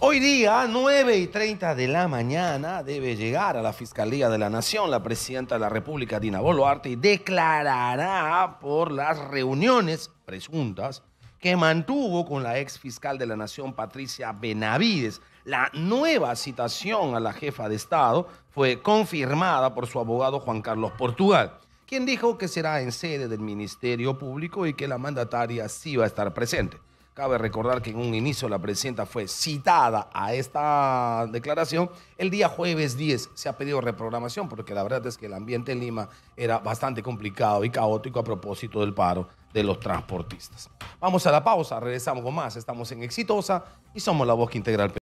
Hoy día, 9 y 30 de la mañana, debe llegar a la Fiscalía de la Nación la presidenta de la República, Dina Boluarte, y declarará por las reuniones presuntas que mantuvo con la ex fiscal de la Nación, Patricia Benavides. La nueva citación a la jefa de Estado fue confirmada por su abogado Juan Carlos Portugal, quien dijo que será en sede del Ministerio Público y que la mandataria sí va a estar presente. Cabe recordar que en un inicio la presidenta fue citada a esta declaración. El día jueves 10 se ha pedido reprogramación porque la verdad es que el ambiente en Lima era bastante complicado y caótico a propósito del paro de los transportistas. Vamos a la pausa, regresamos con más. Estamos en Exitosa y somos la voz que integra